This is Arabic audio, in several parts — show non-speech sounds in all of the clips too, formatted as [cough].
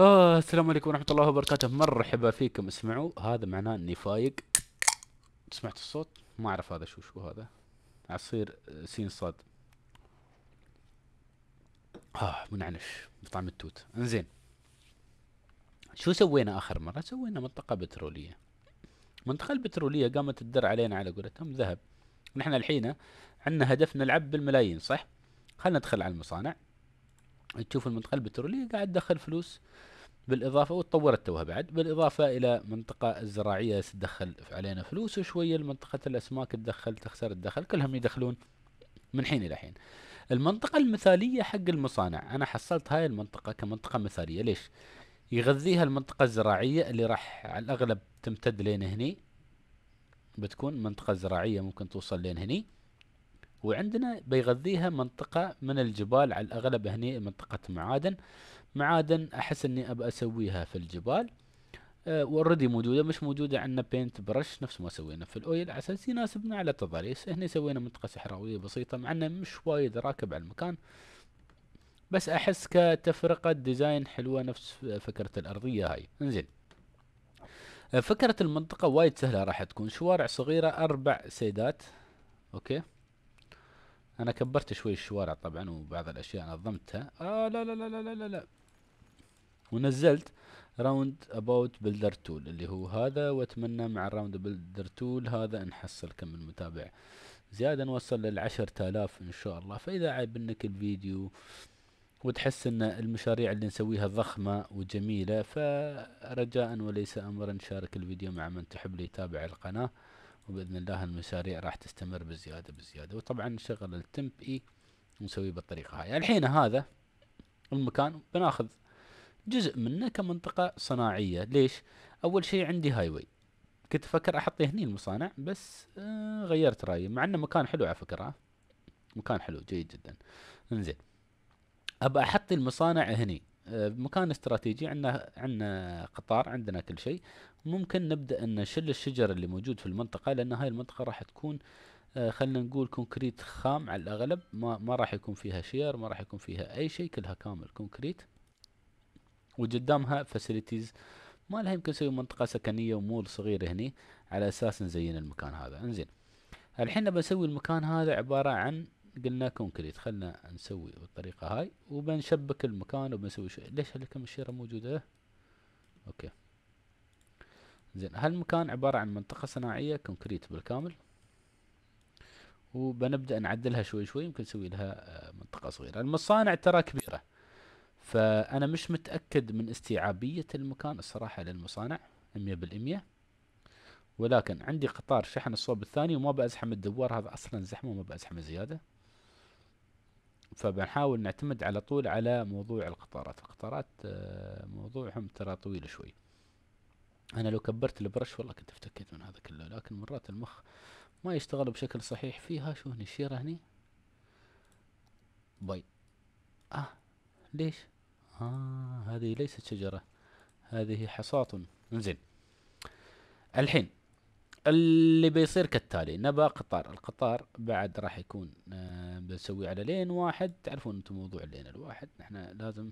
آه السلام عليكم ورحمة الله وبركاته مرحبا فيكم اسمعوا هذا معناه اني فايق سمعت الصوت ما اعرف هذا شو شو هذا عصير آه، سين صاد آه منعنش بطعم التوت انزين شو سوينا اخر مرة سوينا منطقة بترولية المنطقة البترولية قامت تدر علينا على قولتهم ذهب نحن الحين عندنا هدف نلعب بالملايين صح خلينا ندخل على المصانع تشوف المنطقه البتروليه قاعد تدخل فلوس بالاضافه وتطورت توها بعد بالاضافه الى المنطقه الزراعيه تدخل علينا فلوس وشويه منطقه الاسماك تدخل تخسر الدخل كلهم يدخلون من حين الى حين المنطقة المثالية حق المصانع أنا حصلت هاي المنطقة كمنطقة مثالية ليش يغذيها المنطقة الزراعية اللي راح على الأغلب تمتد لين هني بتكون منطقة زراعية ممكن توصل لين هني وعندنا بيغذيها منطقة من الجبال على الأغلب هني منطقة معادن معادن أحس إني أبى أسويها في الجبال اوريدي آه، موجوده مش موجوده عندنا بينت برش نفس ما سوينا في الاويل عساس اساس يناسبنا على تضاريس هنا سوينا منطقه صحراويه بسيطه مع انه مش وايد راكب على المكان بس احس كتفرقه ديزاين حلوه نفس فكره الارضيه هاي انزين آه، فكره المنطقه وايد سهله راح تكون شوارع صغيره اربع سيدات اوكي انا كبرت شوي الشوارع طبعا وبعض الاشياء نظمتها آه لا لا لا لا لا لا ونزلت راوند اباوت بلدر تول اللي هو هذا واتمنى مع الراوند بلدر تول هذا نحصل كم من متابع زيادة نوصل للعشر الاف ان شاء الله فاذا عيب انك الفيديو وتحس ان المشاريع اللي نسويها ضخمة وجميلة فرجاء وليس امرا شارك الفيديو مع من تحب ليتابع القناة وباذن الله المشاريع راح تستمر بزياده بزياده وطبعا نشغل التمب اي ونسويه بالطريقه هاي الحين هذا المكان بناخذ جزء منه كمنطقه صناعيه ليش اول شيء عندي هاي واي كنت افكر احط هني المصانع بس آه غيرت رايي مع انه مكان حلو على فكره مكان حلو جيد جدا انزين ابى احط المصانع هني بمكان استراتيجي عندنا عندنا قطار عندنا كل شيء ممكن نبدا ان نشل الشجر اللي موجود في المنطقه لان هاي المنطقه راح تكون آه، خلينا نقول كونكريت خام على الاغلب ما ما راح يكون فيها شير ما راح يكون فيها اي شيء كلها كامل كونكريت وقدامها فاسيلتيز ما لها يمكن نسوي منطقه سكنيه ومول صغير هني على اساس نزين المكان هذا انزين الحين بسوي المكان هذا عباره عن قلنا كونكريت خلنا نسوي بالطريقة هاي وبنشبك المكان وبنسوي شيء ليش هالكم الشيرة موجودة اوكي زين هالمكان عبارة عن منطقة صناعية كونكريت بالكامل وبنبدأ نعدلها شوي شوي يمكن نسوي لها آه، منطقة صغيرة المصانع ترى كبيرة فأنا مش متأكد من استيعابية المكان الصراحة للمصانع 100% بالإمية ولكن عندي قطار شحن الصوب الثاني وما بأزحم الدوار هذا أصلا زحمة وما بأزحم زيادة فبنحاول نعتمد على طول على موضوع القطارات القطارات آه، موضوعهم ترى طويل شوي انا لو كبرت البرش والله كنت افتكيت من هذا كله لكن مرات المخ ما يشتغل بشكل صحيح فيها شو هني الشيرة هني باي اه ليش اه هذه ليست شجرة هذه حصاة زين الحين اللي بيصير كالتالي نبى قطار القطار بعد راح يكون آه، بنسويه على لين واحد تعرفون انتم موضوع اللين الواحد نحن لازم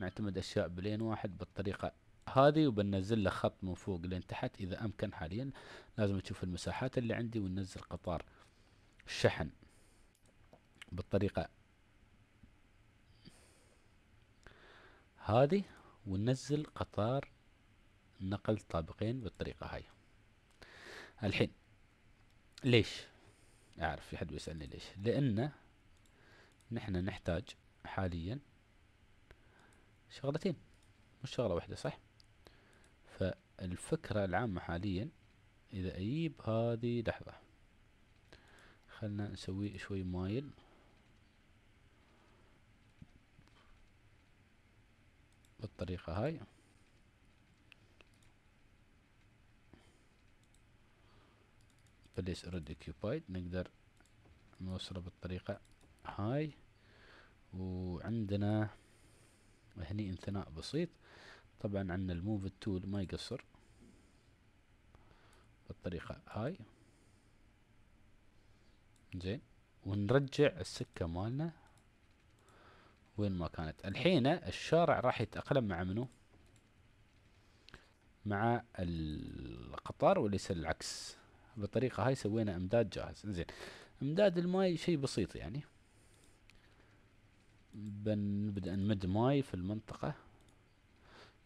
نعتمد اشياء بلين واحد بالطريقة هذه وبنزل له خط من فوق لين تحت اذا امكن حاليا لازم تشوف المساحات اللي عندي وننزل قطار شحن بالطريقة هذه وننزل قطار نقل طابقين بالطريقة هاي الحين ليش اعرف في حد بيسالني ليش لان نحن نحتاج حاليا شغلتين مش شغله واحده صح فالفكره العامه حاليا اذا اجيب هذه لحظه خلنا نسوي شوي مايل بالطريقه هاي بليس already occupied نقدر نوصله بالطريقة هاي وعندنا هني انثناء بسيط طبعا عندنا الموف تول ما يقصر بالطريقة هاي زين ونرجع السكة مالنا وين ما كانت الحين الشارع راح يتأقلم مع منو مع القطار وليس العكس بالطريقه هاي سوينا امداد جاهز زين امداد الماي شيء بسيط يعني بنبدا نمد ماي في المنطقه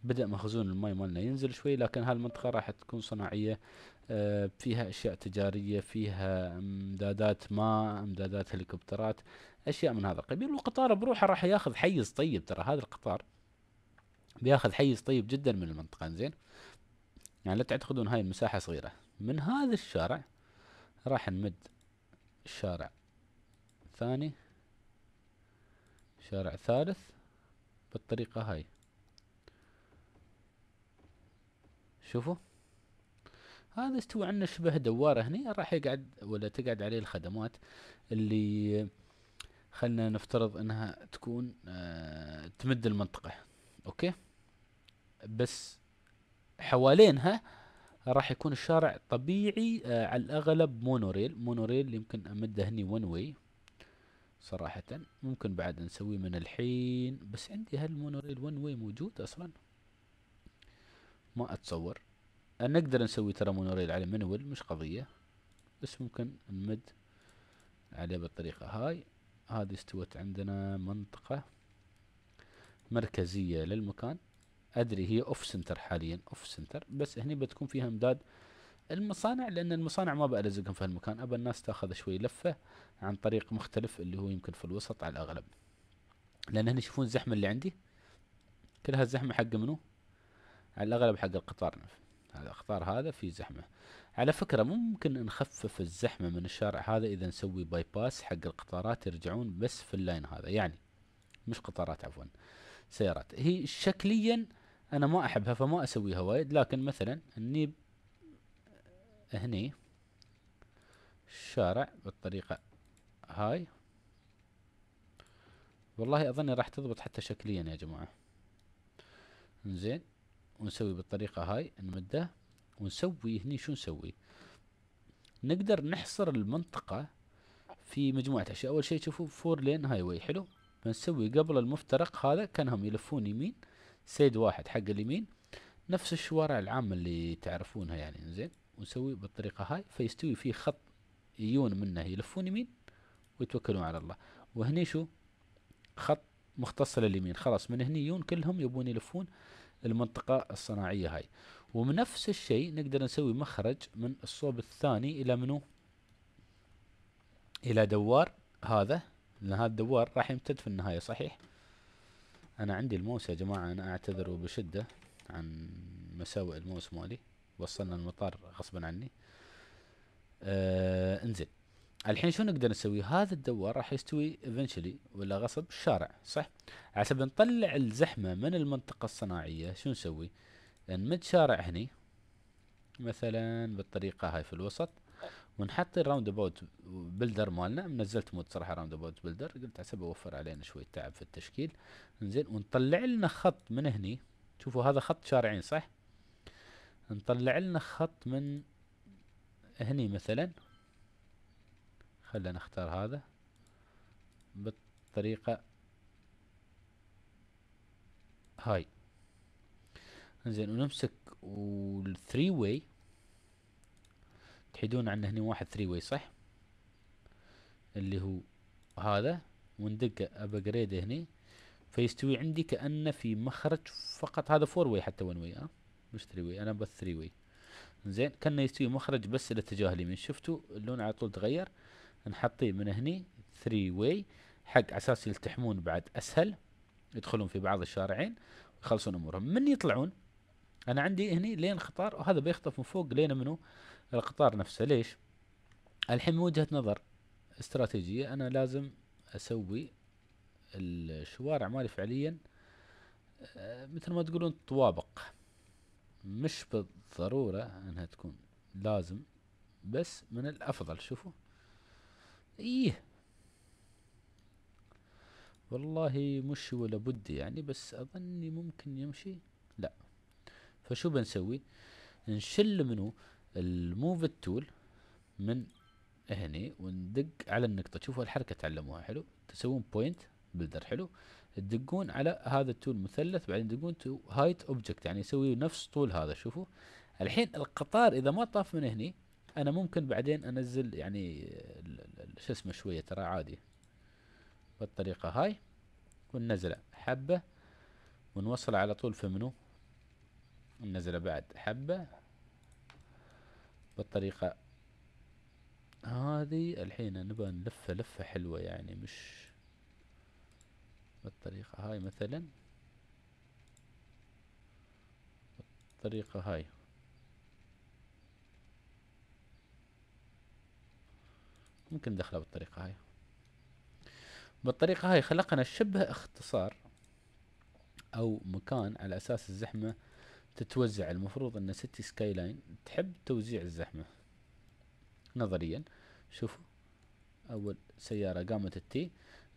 بدأ مخزون الماي مالنا ينزل شوي لكن هالمنطقة راح تكون صناعية آه، فيها أشياء تجارية فيها امدادات ماء امدادات هليكوبترات أشياء من هذا القبيل والقطار بروحه راح ياخذ حيز طيب ترى هذا القطار بياخذ حيز طيب جدا من المنطقة زين يعني لا تعتقدون هاي المساحة صغيرة من هذا الشارع راح نمد شارع ثاني شارع ثالث بالطريقة هاي شوفوا هذا استوى عندنا شبه دوارة هني راح يقعد ولا تقعد عليه الخدمات اللي خلنا نفترض انها تكون آه تمد المنطقة اوكي بس حوالينها راح يكون الشارع طبيعي آه على الأغلب مونوريل مونوريل يمكن أمده هني ون واي صراحة ممكن بعد نسوي من الحين بس عندي هل مونوريل ون واي موجود أصلا ما أتصور آه، نقدر نسوي ترى مونوريل على منول مش قضية بس ممكن نمد عليه بالطريقة هاي هذه استوت عندنا منطقة مركزية للمكان ادري هي اوف سنتر حاليا اوف سنتر بس هني بتكون فيها امداد المصانع لان المصانع ما بألزقهم في هالمكان ابى الناس تاخذ شوي لفه عن طريق مختلف اللي هو يمكن في الوسط على الاغلب لان هنا يشوفون الزحمه اللي عندي كل هالزحمه حق منو على الاغلب حق القطار هذا القطار هذا في زحمه على فكره ممكن نخفف الزحمه من الشارع هذا اذا نسوي باي باس حق القطارات يرجعون بس في اللاين هذا يعني مش قطارات عفوا سيارات هي شكليا انا ما احبها فما اسويها وايد لكن مثلا اني هني الشارع بالطريقة هاي والله اظني راح تضبط حتى شكليا يا جماعة انزين ونسوي بالطريقة هاي نمده ونسوي هني شو نسوي نقدر نحصر المنطقة في مجموعة أشياء أول شيء شوفوا فور لين هاي واي حلو فنسوي قبل المفترق هذا كانهم يلفون يمين سيد واحد حق اليمين نفس الشوارع العامة اللي تعرفونها يعني زين ونسوي بالطريقة هاي فيستوي فيه خط يجون منه يلفون يمين ويتوكلون على الله وهني شو خط مختص لليمين خلاص من هني يجون كلهم يبون يلفون المنطقة الصناعية هاي ومن نفس الشيء نقدر نسوي مخرج من الصوب الثاني إلى منو إلى دوار هذا لأن هذا الدوار راح يمتد في النهاية صحيح انا عندي الموس يا جماعة انا اعتذر وبشدة عن مساوئ الموس مالي وصلنا المطار غصبا عني آه انزين الحين شو نقدر نسوي هذا الدوار راح يستوي eventually ولا غصب الشارع صح عشان نطلع الزحمة من المنطقة الصناعية شو نسوي نمد شارع هني مثلا بالطريقة هاي في الوسط ونحط الراوند اباوت بلدر مالنا نزلت مود صراحه راوند اباوت بلدر قلت حسب اوفر علينا شويه تعب في التشكيل زين ونطلع لنا خط من هني شوفوا هذا خط شارعين صح نطلع لنا خط من هني مثلا خلينا نختار هذا بالطريقة هاي زين ونمسك والثري واي تحيدون عنه هنا واحد ثري واي صح اللي هو هذا وندق ابجريد هني فيستوي عندي كانه في مخرج فقط هذا فور واي حتى ون واي اه مش ثري واي انا بس ثري واي زين كانه يستوي مخرج بس الاتجاه اليمين شفتوا اللون على طول تغير نحطيه من هني ثري واي حق اساس يلتحمون بعد اسهل يدخلون في بعض الشارعين ويخلصون امورهم من يطلعون انا عندي هني لين خطار وهذا بيخطف من فوق لين منو القطار نفسه ليش الحين من وجهة نظر استراتيجية انا لازم اسوي الشوارع مالي فعليا آه، مثل ما تقولون طوابق مش بالضرورة انها تكون لازم بس من الافضل شوفوا ايه والله مش ولا بد يعني بس اظني ممكن يمشي لا فشو بنسوي نشل منه الموف التول من هني وندق على النقطة شوفوا الحركة تعلموها حلو تسوون بوينت بلدر حلو تدقون على هذا التول مثلث بعدين تدقون تو هايت اوبجكت يعني يسوي نفس طول هذا شوفوا الحين القطار اذا ما طاف من هني انا ممكن بعدين انزل يعني شو اسمه شوية ترى عادي بالطريقة هاي وننزله حبة ونوصل على طول في منو ننزله بعد حبة بالطريقة هذه الحين نبغى نلفة لفة حلوة يعني مش بالطريقة هاي مثلا بالطريقة هاي ممكن ندخله بالطريقة هاي بالطريقة هاي خلقنا شبه اختصار او مكان على اساس الزحمة تتوزع المفروض ان سيتي سكاي لاين تحب توزيع الزحمة نظريا شوفوا اول سيارة قامت التي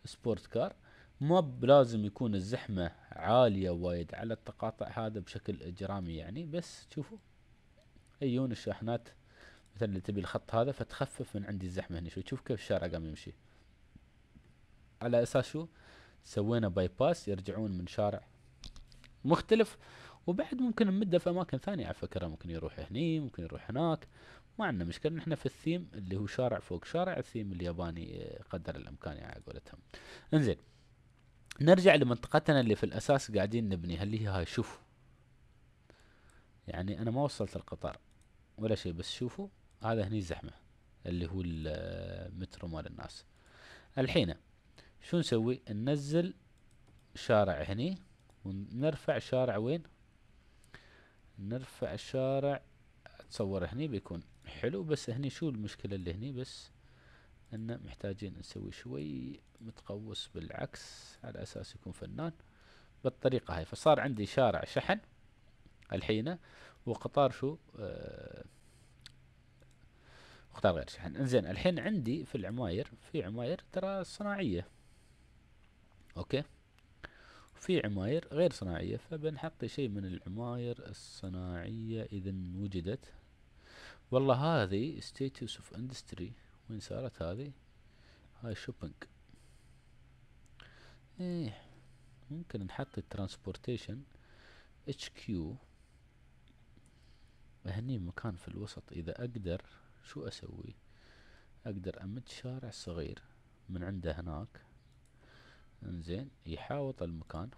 سبورت كار ما بلازم يكون الزحمة عالية وايد على التقاطع هذا بشكل اجرامي يعني بس شوفوا يجون الشاحنات مثلا اللي تبي الخط هذا فتخفف من عندي الزحمة هنا شوي شوف كيف الشارع قام يمشي على اساس شو سوينا باي باس يرجعون من شارع مختلف وبعد ممكن نمده في اماكن ثانيه على فكره ممكن يروح هني ممكن يروح هناك ما عندنا مشكله نحن في الثيم اللي هو شارع فوق شارع الثيم الياباني آه، قدر الامكان يعني على قولتهم انزين نرجع لمنطقتنا اللي في الاساس قاعدين نبنيها اللي هي هاي شوفوا يعني انا ما وصلت القطار ولا شيء بس شوفوا هذا هني زحمه اللي هو المترو آه، مال الناس الحين شو نسوي ننزل شارع هني ونرفع شارع وين نرفع الشارع اتصور هني بيكون حلو بس هني شو المشكلة اللي هني بس ان محتاجين نسوي شوي متقوس بالعكس على اساس يكون فنان بالطريقة هاي فصار عندي شارع شحن الحينة وقطار شو آه قطار غير شحن انزين الحين عندي في العماير في عماير ترى صناعية اوكي في عماير غير صناعية فبنحط شيء من العماير الصناعية إذا وجدت والله هذه status of industry وين صارت هذه هاي شوبينج ايه ممكن نحط الترانسبورتيشن اتش كيو هني مكان في الوسط اذا اقدر شو اسوي اقدر امد شارع صغير من عنده هناك زين يحاوط المكان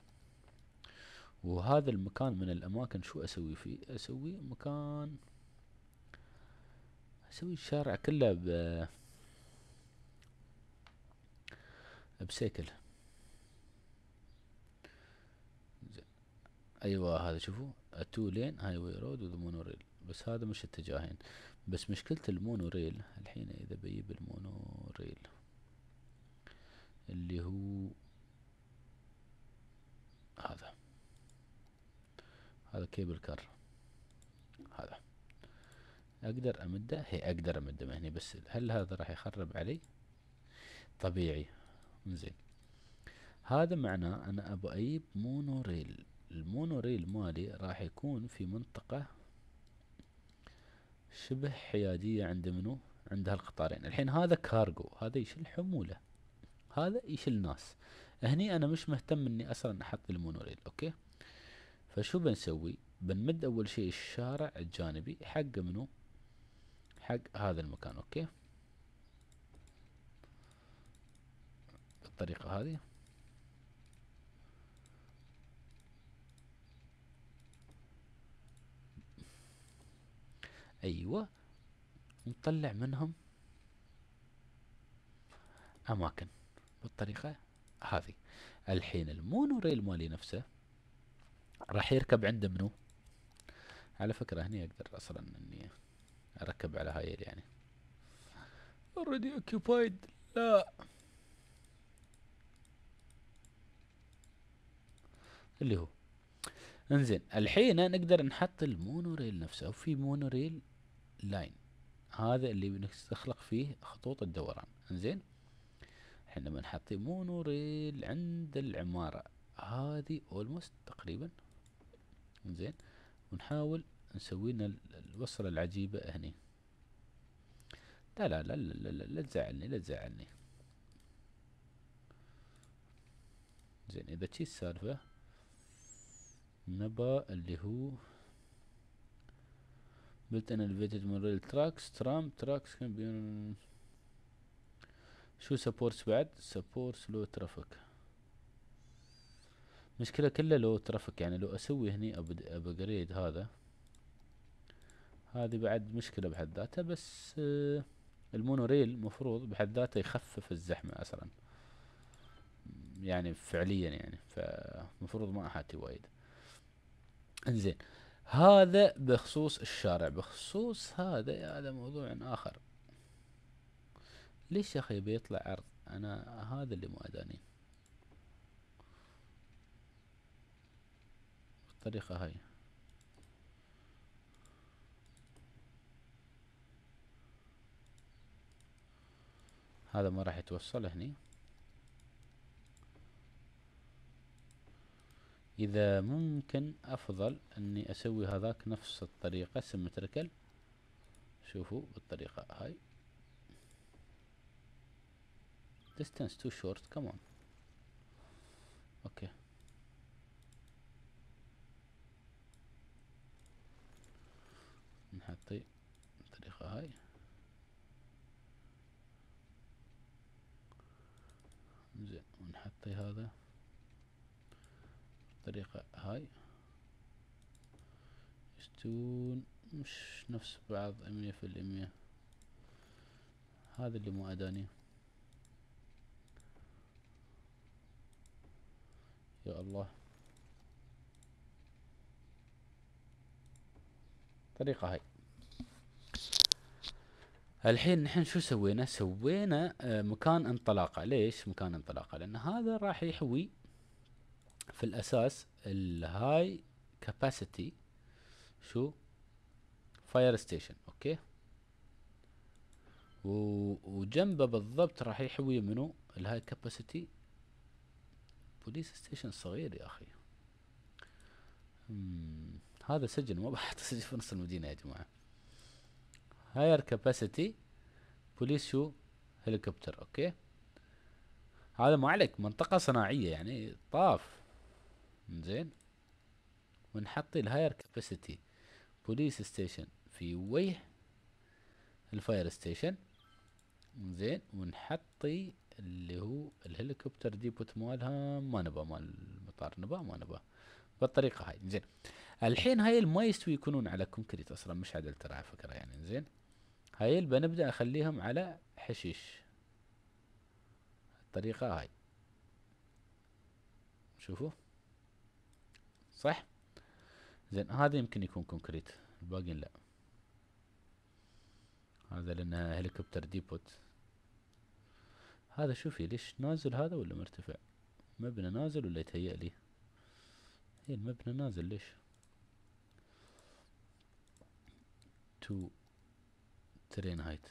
وهذا المكان من الأماكن شو أسوي فيه أسوي مكان أسوي الشارع كله ب بسيكل زين أيوة هذا شوفوا التو لين هاي واي رود وذا ريل بس هذا مش اتجاهين بس مشكلة المونوريل الحين إذا بجيب المونوريل اللي هو هذا هذا كيبل كار هذا اقدر امده هي اقدر امده من هنا بس هل هذا راح يخرب علي طبيعي زين هذا معناه انا ابو اجيب مونوريل المونوريل مالي راح يكون في منطقة شبه حيادية عند منو عند هالقطارين الحين هذا كارغو هذا يشيل حمولة هذا يشيل ناس هني انا مش مهتم اني اصلا احط المونوريل اوكي فشو بنسوي بنمد اول شيء الشارع الجانبي حق منو حق هذا المكان اوكي بالطريقة هذه ايوه ونطلع منهم اماكن بالطريقة هذه الحين المونوريل مالي نفسه راح يركب عند منو على فكرة هني اقدر اصلا اني اركب على هاي يعني اوريدي اوكيبايد لا اللي هو انزين الحين نقدر نحط المونوريل نفسه وفي مونوريل لاين هذا اللي بنستخلق فيه خطوط الدوران انزين احنا بنحط مونوريل عند العمارة هذه اولموست تقريبا زين ونحاول نسوي لنا الوصلة العجيبة هني لا لا لا لا لا, لا تزعلني لا تزعلني زين اذا تشي السالفة نبى اللي هو بلت ان الفيتد مونوريل تراكس ترام تراكس كان شو سبورت بعد سبورت لو ترافيك مشكلة كلها لو ترافيك يعني لو اسوي هني ابجريد هذا هذه بعد مشكلة بحد ذاتها بس آه، المونوريل مفروض بحد ذاته يخفف الزحمة اصلا يعني فعليا يعني فمفروض ما احاتي وايد انزين هذا بخصوص الشارع بخصوص هذا هذا موضوع اخر ليش يا اخي بيطلع عرض انا هذا اللي مو اداني بالطريقة هاي هذا ما راح يتوصل هني اذا ممكن افضل اني اسوي هذاك نفس الطريقة سيمتريكال شوفوا بالطريقة هاي distance too short come on okay نحطي الطريقة هاي زين ونحطي هذا الطريقة هاي يستون مش نفس بعض مية في المية هذا اللي مو أداني يا الله الطريقة هاي الحين نحن شو سوينا سوينا آه، مكان انطلاقة ليش مكان انطلاقة لان هذا راح يحوي في الاساس الهاي كاباسيتي شو فاير ستيشن اوكي وجنبه بالضبط راح يحوي منو الهاي كاباسيتي بوليس ستيشن صغير يا أخي هذا سجن ما بحط سجن في نص المدينة يا جماعة هاير كاباسيتي بوليس شو هليكوبتر أوكي هذا ما عليك منطقة صناعية يعني طاف زين ونحط الهاير كاباسيتي بوليس ستيشن في وجه الفاير ستيشن زين ونحطي اللي هو الهليكوبتر ديبوت مالها ما نبى مال المطار نبى ما نبى بالطريقه هاي زين الحين هاي ما يستوي يكونون على كونكريت اصلا مش عدل ترى على فكره يعني زين هاي بنبدا اخليهم على حشيش الطريقه هاي شوفوا صح زين هذا يمكن يكون كونكريت الباقيين لا هذا لانها هليكوبتر ديبوت هذا شوفي ليش نازل هذا ولا مرتفع مبنى نازل ولا يتهيأ لي هي إيه، المبنى نازل ليش تو ترين هايت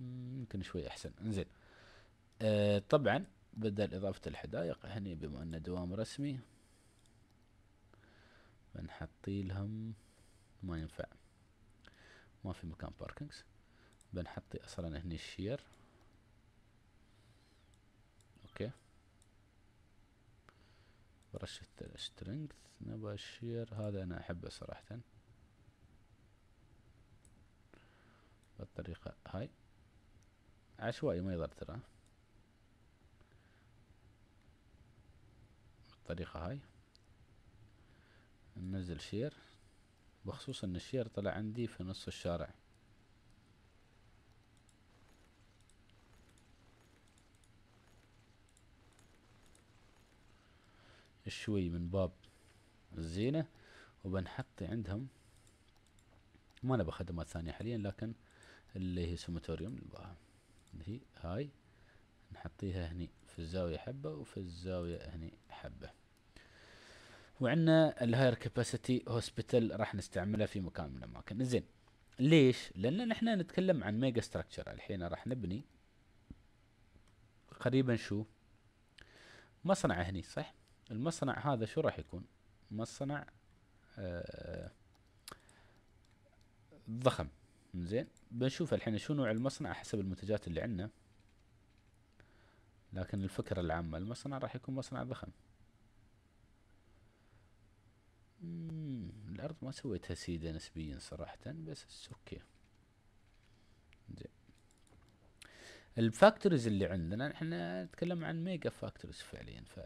يمكن شوي احسن انزين آه طبعا بدل اضافة الحدائق هني بما انه دوام رسمي بنحطي لهم ما ينفع ما في مكان باركنجز بنحطي اصلا هني الشير برشة السترينث نبغى الشير هذا أنا أحبه صراحة بالطريقة هاي عشوائي ما يضر ترى بالطريقة هاي ننزل شير بخصوص ان الشير طلع عندي في نص الشارع شوي من باب الزينة وبنحط عندهم ما نبى خدمات ثانية حاليا لكن اللي هي سوماتوريوم نبغاها اللي هي هاي نحطيها هني في الزاوية حبة وفي الزاوية هني حبة وعندنا الهاير كاباسيتي هوسبيتال راح نستعملها في مكان من الاماكن زين ليش لان نحن نتكلم عن ميجا ستراكشر الحين راح نبني قريبا شو مصنع هني صح المصنع هذا شو راح يكون مصنع آه ضخم زين بنشوف الحين شو نوع المصنع حسب المنتجات اللي عندنا لكن الفكرة العامة المصنع راح يكون مصنع ضخم الأرض ما سويتها سيدة نسبيا صراحة بس اوكي زين الفاكتوريز اللي عندنا احنا نتكلم عن ميجا فاكتوريز فعليا ف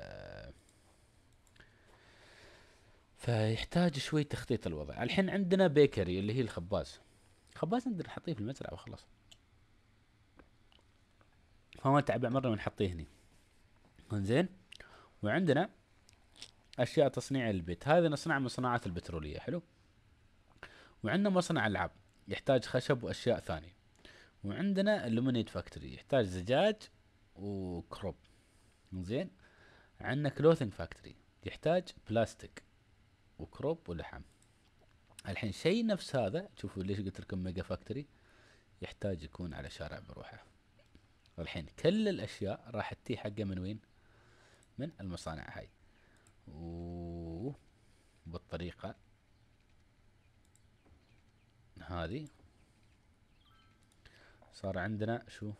فيحتاج شوي تخطيط الوضع الحين عندنا بيكري اللي هي الخباز خباز نقدر نحطيه في المزرعه وخلاص فما تعب مره ونحطيه هنا انزين وعندنا اشياء تصنيع البيت هذا نصنع من صناعه البتروليه حلو وعندنا مصنع العاب يحتاج خشب واشياء ثانيه وعندنا اللومينيت فاكتوري يحتاج زجاج وكروب زين عندنا كلوثينج فاكتوري يحتاج بلاستيك وكروب ولحم الحين شيء نفس هذا شوفوا ليش قلت لكم ميجا فاكتوري يحتاج يكون على شارع بروحه والحين كل الاشياء راح تتي حقه من وين من المصانع هاي وبالطريقة هذه صار عندنا شو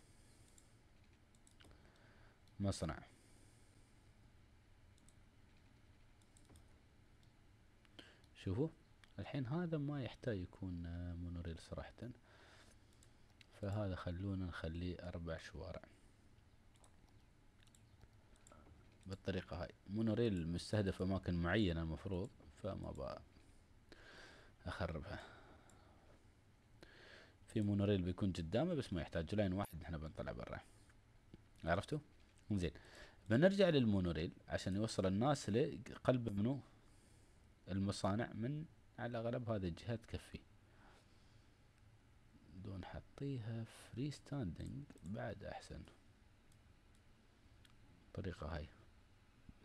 مصنع شوفوا الحين هذا ما يحتاج يكون مونوريل آه، صراحة فهذا خلونا نخليه أربع شوارع بالطريقة هاي مونوريل مستهدف أماكن معينة المفروض فما بقى أخربها في مونوريل بيكون قدامه بس ما يحتاج لاين واحد احنا بنطلع برا عرفتوا؟ زين بنرجع للمونوريل عشان يوصل الناس لقلب منو المصانع من على الأغلب هذا الجهة تكفي دون حطيها فري ستاندنج بعد أحسن الطريقة هاي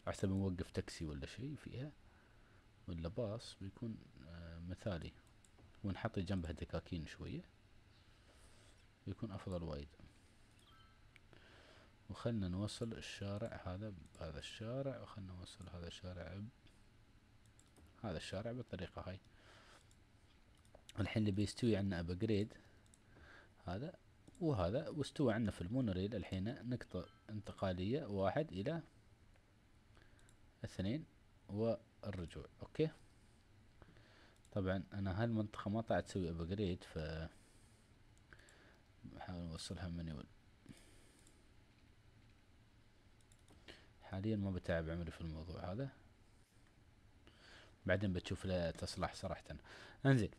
أحسن نوقف تاكسي ولا شيء فيها ولا باص بيكون آه مثالي ونحط جنبها دكاكين شوية بيكون أفضل وايد وخلنا نوصل الشارع هذا بهذا الشارع وخلنا نوصل هذا الشارع هذا الشارع بالطريقة هاي الحين اللي بيستوي عنا ابجريد هذا وهذا واستوى عنا في المونوريل الحين نقطة انتقالية واحد الى اثنين والرجوع اوكي طبعا انا هالمنطقة ما طلعت تسوي ابجريد ف نحاول نوصلها مانيوال حاليا ما بتعب عمري في الموضوع هذا بعدين بتشوف له تصلح صراحه انزين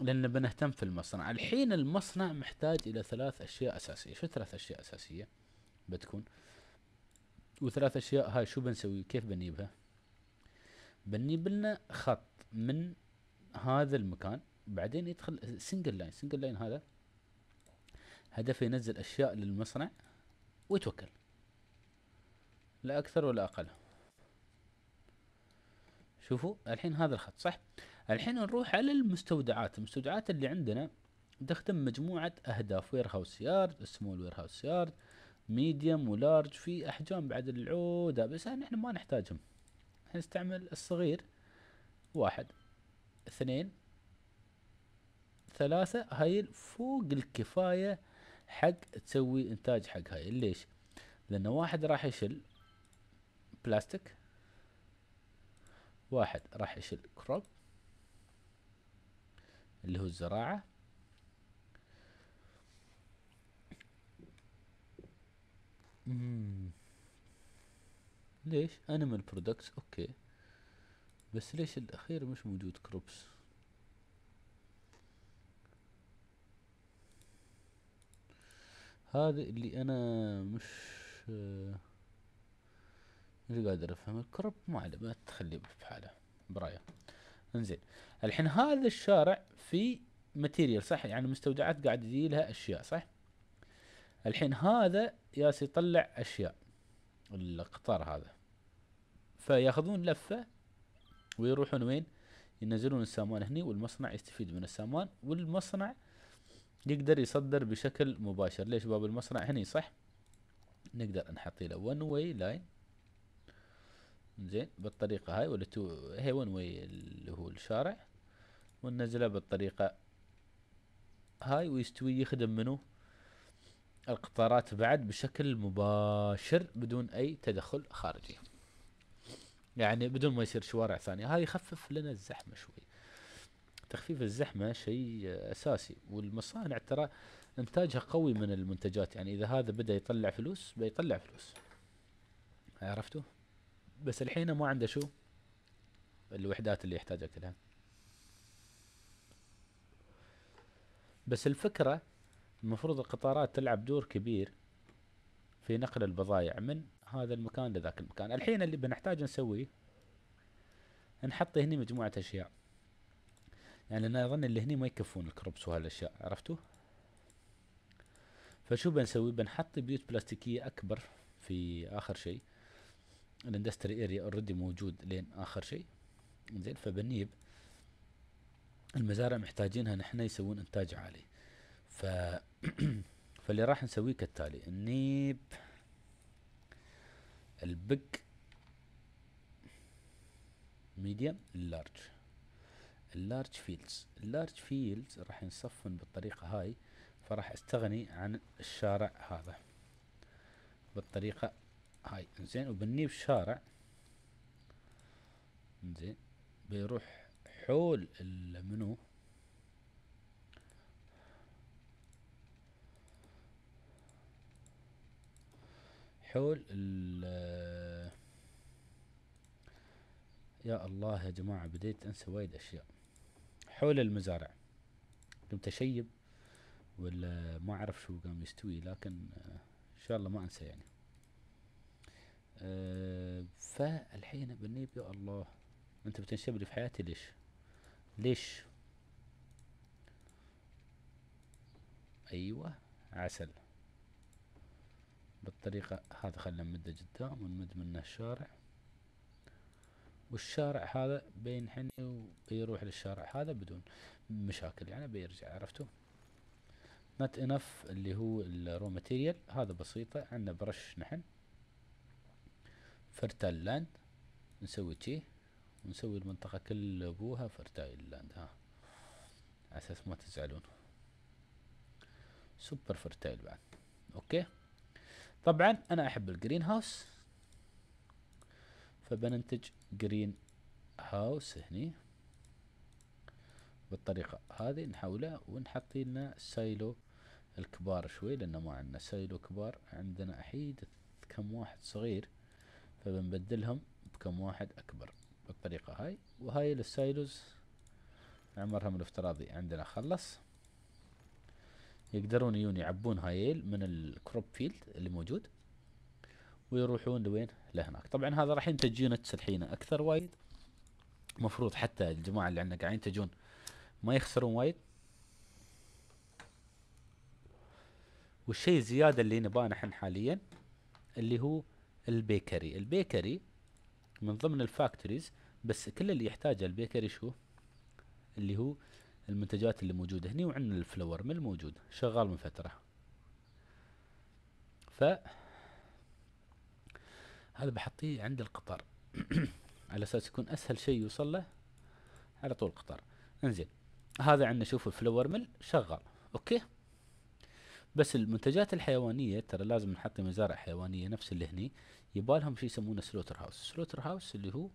لان بنهتم في المصنع الحين المصنع محتاج الى ثلاث اشياء اساسيه شو ثلاث اشياء اساسيه بتكون وثلاث اشياء هاي شو بنسوي كيف بنجيبها بنجيب لنا خط من هذا المكان بعدين يدخل سنجل لاين سنجل لاين هذا هدفه ينزل اشياء للمصنع ويتوكل لا اكثر ولا اقل شوفوا الحين هذا الخط صح الحين نروح على المستودعات المستودعات اللي عندنا تخدم مجموعة أهداف وير هاوس يارد سمول وير هاوس يارد ميديوم ولارج في أحجام بعد العودة بس احنا ما نحتاجهم احنا نستعمل الصغير واحد اثنين ثلاثة هاي فوق الكفاية حق تسوي إنتاج حق هاي ليش؟ لأن واحد راح يشل بلاستيك واحد راح يشيل كروب اللي هو الزراعة مم. ليش انيمال برودكتس اوكي بس ليش الاخير مش موجود كروبس هذا اللي انا مش آه اللي قادر افهم الكرب ما تخليه بحاله برايه انزين الحين هذا الشارع في ماتيريال صح يعني مستودعات قاعد يجي لها اشياء صح الحين هذا ياس يطلع اشياء القطار هذا فياخذون لفه ويروحون وين ينزلون السامان هني والمصنع يستفيد من السامان والمصنع يقدر يصدر بشكل مباشر ليش باب المصنع هني صح نقدر نحط له ون واي لاين زين بالطريقة هاي ولا تو هي ون وي اللي هو الشارع وننزله بالطريقة هاي ويستوي يخدم منه القطارات بعد بشكل مباشر بدون اي تدخل خارجي يعني بدون ما يصير شوارع ثانية هاي يخفف لنا الزحمة شوي تخفيف الزحمة شيء اساسي والمصانع ترى انتاجها قوي من المنتجات يعني اذا هذا بدا يطلع فلوس بيطلع فلوس عرفتوا بس الحين ما عنده شو الوحدات اللي يحتاجها كلها بس الفكرة المفروض القطارات تلعب دور كبير في نقل البضائع من هذا المكان لذاك المكان الحين اللي بنحتاج نسويه نحط هني مجموعة أشياء يعني أنا أظن اللي هني ما يكفون الكروبس وهالأشياء عرفتوا فشو بنسوي بنحط بيوت بلاستيكية أكبر في آخر شيء الاندستري اريا اوريدي موجود لين اخر شيء زين فبنيب المزارع محتاجينها نحن يسوون انتاج عالي ف [clears throat] فاللي راح نسويه كالتالي نيب البق ميديم اللارج اللارج فيلدز اللارج فيلدز راح نصفن بالطريقة هاي فراح استغني عن الشارع هذا بالطريقة هاي زين وبنيه بشارع زين بيروح حول منو حول ال يا الله يا جماعة بديت انسى وايد اشياء حول المزارع قمت اشيب ولا ما اعرف شو قام يستوي لكن ان شاء الله ما انسى يعني أه فالحين بنيب يا الله انت بتنشب لي في حياتي ليش ليش ايوه عسل بالطريقة هذا خلنا نمده قدام ونمد منه الشارع والشارع هذا بين حني وبيروح للشارع هذا بدون مشاكل يعني بيرجع عرفتوا نت انف اللي هو الرو ماتيريال هذا بسيطة عندنا برش نحن فرتايل لاند نسوي تشي ونسوي المنطقة كل أبوها فرتايل لاند ها أساس ما تزعلون سوبر فرتايل بعد أوكي طبعا أنا أحب الجرين هاوس فبننتج جرين هاوس هني بالطريقة هذه نحوله ونحط لنا سايلو الكبار شوي لأنه ما عندنا سايلو كبار عندنا أحيد كم واحد صغير فبنبدلهم بكم واحد أكبر بالطريقة هاي وهاي السايلوز عمرهم الافتراضي عندنا خلص يقدرون يجون يعبون هايل من الكروب فيلد اللي موجود ويروحون لوين لهناك طبعا هذا راح ينتج يونتس الحين اكثر وايد مفروض حتى الجماعة اللي عندنا قاعدين ينتجون ما يخسرون وايد والشيء الزيادة اللي نباه نحن حاليا اللي هو البيكري البيكري من ضمن الفاكتوريز بس كل اللي يحتاجه البيكري شو اللي هو المنتجات اللي موجودة هني وعندنا الفلور من الموجود شغال من فترة ف هذا بحطيه عند القطار [clears throat] على اساس يكون اسهل شيء يوصل له على طول القطار انزين هذا عندنا شوف الفلور مل شغال اوكي بس المنتجات الحيوانية ترى لازم نحط مزارع حيوانية نفس اللي هني يبالهم لهم شيء يسمونه سلوتر هاوس سلوتر هاوس اللي هو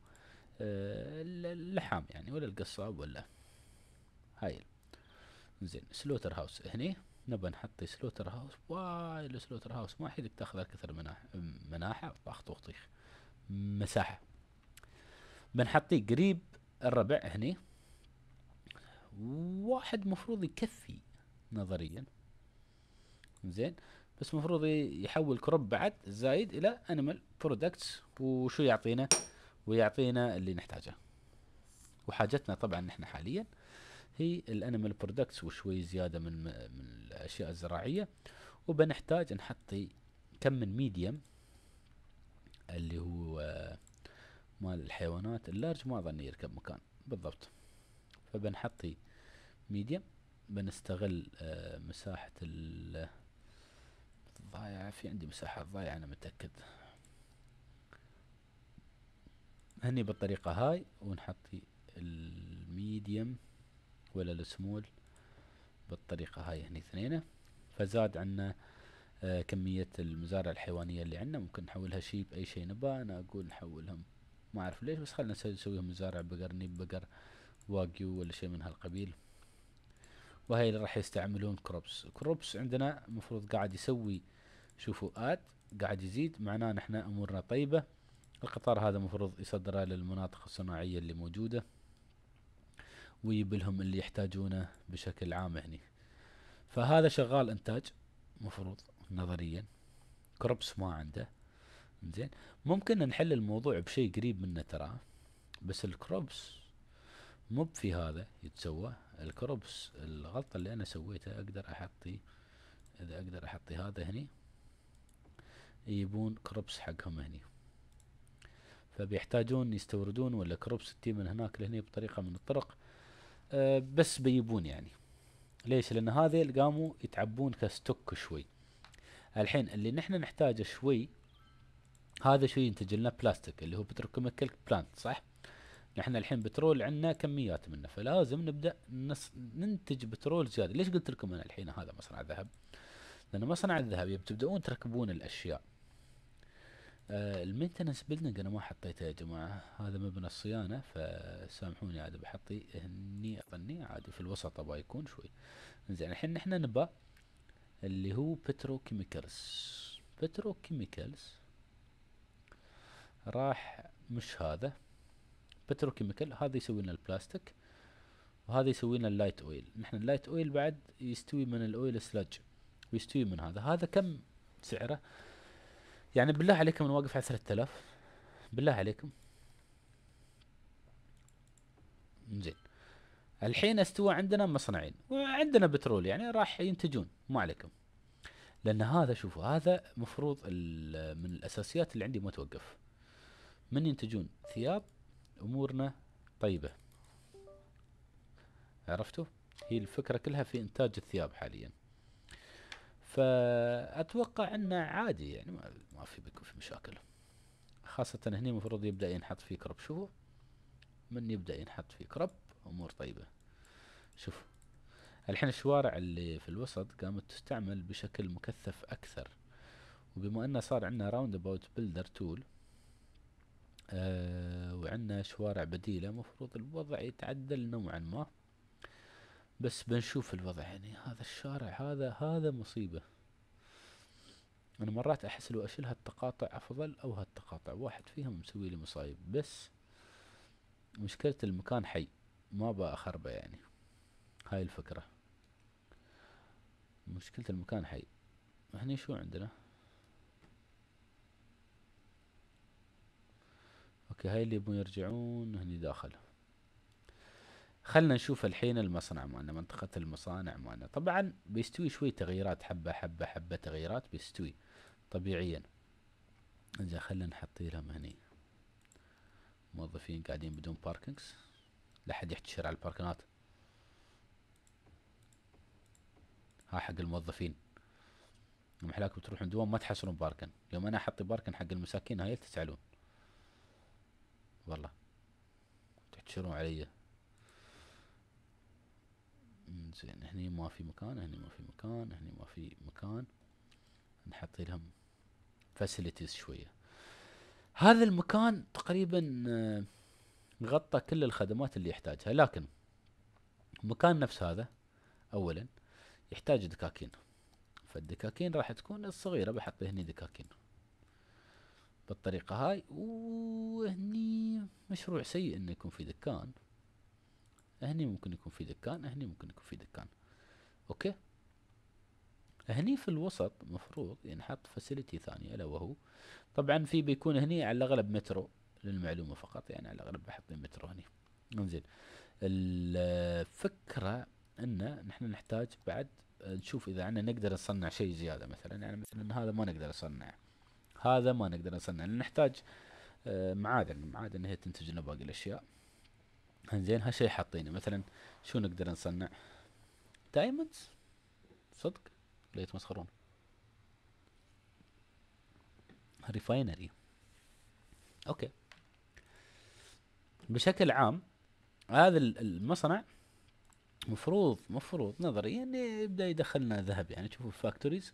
آه، اللحام يعني ولا القصاب ولا هاي زين سلوتر هاوس هني نبى نحط سلوتر هاوس واي السلوتر هاوس ما حيدك تاخذ اكثر مناحه مناحه طخ طخ مساحه بنحطيه قريب الربع هني واحد مفروض يكفي نظريا زين بس المفروض يحول كروب بعد زايد الى انيمال برودكتس وشو يعطينا ويعطينا اللي نحتاجه وحاجتنا طبعا نحن حاليا هي الانيمال برودكتس وشوي زياده من من الاشياء الزراعيه وبنحتاج نحطي كم من ميديم اللي هو مال الحيوانات اللارج ما اظن يركب مكان بالضبط فبنحطي ميديم بنستغل آه، مساحة ال ضايعة في عندي مساحات ضايعة أنا متأكد هني بالطريقة هاي ونحط الميديم ولا السمول بالطريقة هاي هني اثنينه فزاد عنا آه كمية المزارع الحيوانية اللي عندنا ممكن نحولها شيب أي شيء نبى أنا أقول نحولهم ما أعرف ليش بس خلنا نسويهم مزارع بقر نيب بقر واجيو ولا شيء من هالقبيل وهي اللي راح يستعملون كروبس كروبس عندنا المفروض قاعد يسوي شوفوا اد قاعد يزيد معناه نحن امورنا طيبه القطار هذا مفروض يصدره للمناطق الصناعيه اللي موجوده ويبلهم لهم اللي يحتاجونه بشكل عام هني فهذا شغال انتاج مفروض نظريا كروبس ما عنده زين ممكن نحل الموضوع بشيء قريب منه ترى بس الكروبس مو في هذا يتسوى الكروبس الغلطه اللي انا سويتها اقدر احطي اذا اقدر احطي هذا هني يجيبون كروبس حقهم هني فبيحتاجون يستوردون ولا كروبس تجي من هناك لهني بطريقة من الطرق أه بس بيجيبون يعني ليش لأن هذي قاموا يتعبون كستوك شوي الحين اللي نحن نحتاجه شوي هذا شوي ينتج لنا بلاستيك اللي هو بتروكيميكال بلانت صح؟ نحن الحين بترول عندنا كميات منه فلازم نبدا نص ننتج بترول زياده، ليش قلت لكم انا الحين هذا مصنع ذهب؟ لان مصنع الذهب تبدأون تركبون الاشياء آه، المينتنس بيلدنج انا ما حطيته يا جماعه هذا مبنى الصيانه فسامحوني عاد بحطي هني اظني عاد في الوسط ابغى يكون شوي زين الحين احنا نبى اللي هو بترو كيميكلز بترو كيميكلز راح مش هذا بترو كيميكال هذا يسوي لنا البلاستيك وهذا يسوي لنا اللايت اويل نحن اللايت اويل بعد يستوي من الاويل سلج ويستوي من هذا هذا كم سعره يعني بالله عليكم انا واقف على 3000 بالله عليكم زين الحين استوى عندنا مصنعين وعندنا بترول يعني راح ينتجون ما عليكم لان هذا شوفوا هذا مفروض من الاساسيات اللي عندي ما توقف من ينتجون ثياب امورنا طيبه عرفتوا هي الفكره كلها في انتاج الثياب حاليا فاتوقع انه عادي يعني ما في بيكون في مشاكل خاصة هنا المفروض يبدأ ينحط فيه كرب شوفوا من يبدأ ينحط فيه كرب أمور طيبة شوف الحين الشوارع اللي في الوسط قامت تستعمل بشكل مكثف أكثر وبما أنه صار عندنا راوند أباوت بلدر تول وعندنا شوارع بديلة مفروض الوضع يتعدل نوعا ما بس بنشوف الوضع يعني هذا الشارع هذا هذا مصيبة أنا مرات أحس لو أشيل هالتقاطع أفضل أو هالتقاطع واحد فيهم مسوي لي مصايب بس مشكلة المكان حي ما بأخربه يعني هاي الفكرة مشكلة المكان حي هني شو عندنا اوكي هاي اللي يبون يرجعون هني داخل خلنا نشوف الحين المصنع مالنا منطقة المصانع مالنا طبعا بيستوي شوي تغييرات حبة حبة حبة تغييرات بيستوي طبيعيا زين خلنا نحط لهم هني موظفين قاعدين بدون باركنجز لا حد يحتشر على الباركنات ها حق الموظفين يوم تروحون دوام ما تحصلون باركن يوم انا احط باركن حق المساكين هاي تزعلون والله تحتشرون علي زين هني ما في مكان هني ما في مكان هني ما في مكان نحط لهم فاسيلتيز شويه هذا المكان تقريبا آه، غطى كل الخدمات اللي يحتاجها لكن المكان نفس هذا اولا يحتاج دكاكين فالدكاكين راح تكون الصغيرة بحط هني دكاكين بالطريقة هاي وهني مشروع سيء انه يكون في دكان هني ممكن يكون في دكان هني ممكن يكون في دكان اوكي هني في الوسط مفروض ينحط فاسيلتي ثانية الا وهو طبعا في بيكون هني على الاغلب مترو للمعلومة فقط يعني على الاغلب بحط مترو هني انزين الفكرة ان نحن نحتاج بعد نشوف اذا عندنا نقدر نصنع شيء زيادة مثلا يعني مثلا هذا ما نقدر نصنع هذا ما نقدر نصنع نحتاج آه، معادن معادن هي تنتج لنا باقي الاشياء انزين هالشيء حاطينه مثلا شو نقدر نصنع دايموندز صدق لا يتمسخرون ريفاينري اوكي بشكل عام هذا المصنع مفروض مفروض نظريا يعني يبدا يدخلنا ذهب يعني تشوفوا الفاكتوريز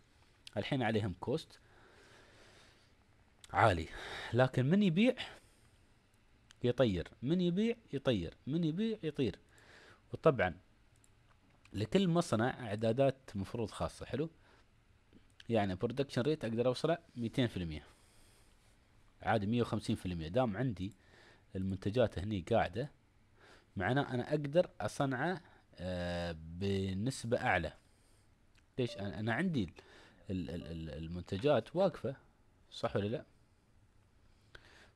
الحين عليهم كوست عالي لكن من يبيع يطير من يبيع يطير من يبيع يطير وطبعا لكل مصنع اعدادات مفروض خاصة حلو يعني برودكشن ريت اقدر اوصله 200% عادي 150% دام عندي المنتجات هني قاعدة معناه انا اقدر اصنعه آه بنسبة اعلى ليش انا عندي المنتجات واقفة صح ولا لا؟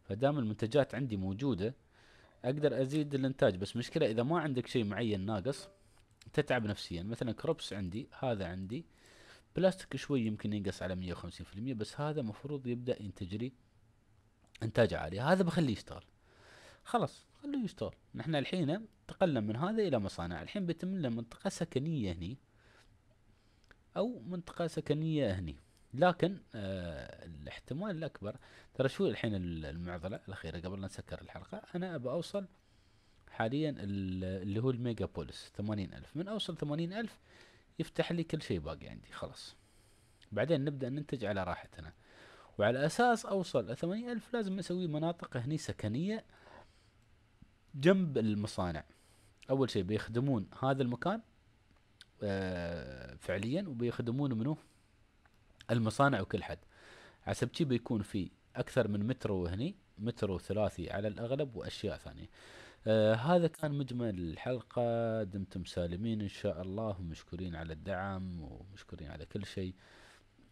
فدام المنتجات عندي موجودة اقدر ازيد الانتاج بس مشكلة اذا ما عندك شيء معين ناقص تتعب نفسيا مثلا كروبس عندي هذا عندي بلاستيك شوي يمكن ينقص على مية وخمسين في المية بس هذا مفروض يبدأ ينتج لي انتاج عالي هذا بخليه يشتغل خلاص خلوه يشتغل نحن الحين انتقلنا من هذا الى مصانع الحين بيتم لنا منطقة سكنية هني او منطقة سكنية هني لكن آه الاحتمال الاكبر ترى شو الحين المعضله الاخيره قبل لا نسكر الحلقه انا ابى اوصل حاليا اللي هو الميجا بوليس ثمانين ألف من أوصل ثمانين ألف يفتح لي كل شيء باقي عندي خلاص بعدين نبدأ ننتج على راحتنا وعلى أساس أوصل ثمانين ألف لازم أسوي مناطق هني سكنية جنب المصانع أول شيء بيخدمون هذا المكان آه، فعليا وبيخدمون منه المصانع وكل حد حسب شي بيكون في اكثر من مترو هني مترو ثلاثي على الاغلب واشياء ثانيه آه هذا كان مجمل الحلقة دمتم سالمين إن شاء الله ومشكورين على الدعم ومشكورين على كل شيء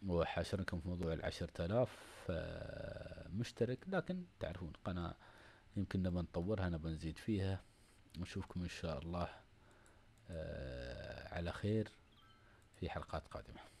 وحاشرنكم في موضوع العشرة آلاف آه مشترك لكن تعرفون قناة يمكن نبى نطورها نبى نزيد فيها نشوفكم إن شاء الله آه على خير في حلقات قادمة